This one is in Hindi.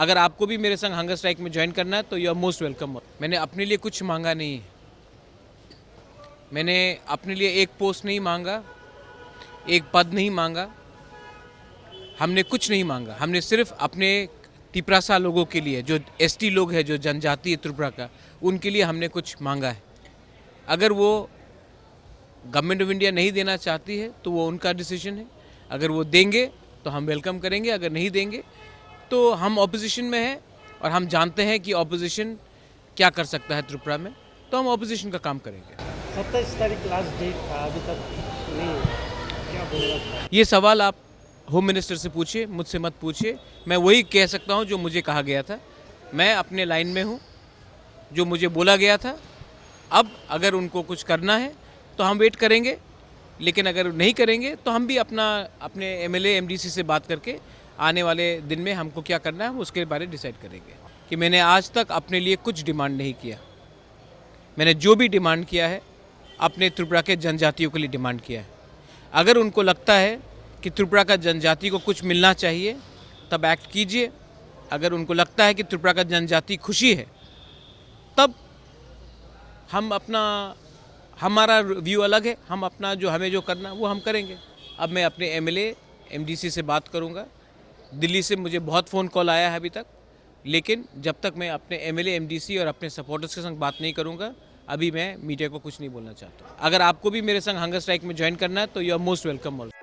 अगर आपको भी मेरे संग हंगर स्ट्राइक में ज्वाइन करना है तो यू आर मोस्ट वेलकम मैंने अपने लिए कुछ मांगा नहीं है मैंने अपने लिए एक पोस्ट नहीं मांगा एक पद नहीं मांगा हमने कुछ नहीं मांगा हमने सिर्फ अपने तिपरासा लोगों के लिए जो एसटी लोग हैं जो जनजातीय त्रिपुरा का उनके लिए हमने कुछ मांगा है अगर वो गवर्नमेंट ऑफ इंडिया नहीं देना चाहती है तो वो उनका डिसीजन है अगर वो देंगे तो हम वेलकम करेंगे अगर नहीं देंगे तो हम ऑपोजिशन में हैं और हम जानते हैं कि ऑपोजिशन क्या कर सकता है त्रिपुरा में तो हम ऑपोजिशन का काम करेंगे सत्ताईस तारीख लास्ट डेट था अभी तक नहीं ये सवाल आप होम मिनिस्टर से पूछिए मुझसे मत पूछिए मैं वही कह सकता हूँ जो मुझे कहा गया था मैं अपने लाइन में हूँ जो मुझे बोला गया था अब अगर उनको कुछ करना है तो हम वेट करेंगे लेकिन अगर नहीं करेंगे तो हम भी अपना अपने एमएलए एमडीसी से बात करके आने वाले दिन में हमको क्या करना है हम उसके बारे में डिसाइड करेंगे कि मैंने आज तक अपने लिए कुछ डिमांड नहीं किया मैंने जो भी डिमांड किया है अपने त्रिपुरा के जनजातियों के लिए डिमांड किया है अगर उनको लगता है कि त्रिपुरा का जनजाति को कुछ मिलना चाहिए तब एक्ट कीजिए अगर उनको लगता है कि त्रिपुरा का जनजाति खुशी है तब हम अपना हमारा व्यू अलग है हम अपना जो हमें जो करना वो हम करेंगे अब मैं अपने एमएलए एमडीसी से बात करूँगा दिल्ली से मुझे बहुत फ़ोन कॉल आया है अभी तक लेकिन जब तक मैं अपने एम एल और अपने सपोर्टर्स के संग बात नहीं करूँगा अभी मैं मीडिया को कुछ नहीं बोलना चाहता अगर आपको भी मेरे संग हंगर स्ट्राइक में ज्वाइन करना है तो you are most welcome all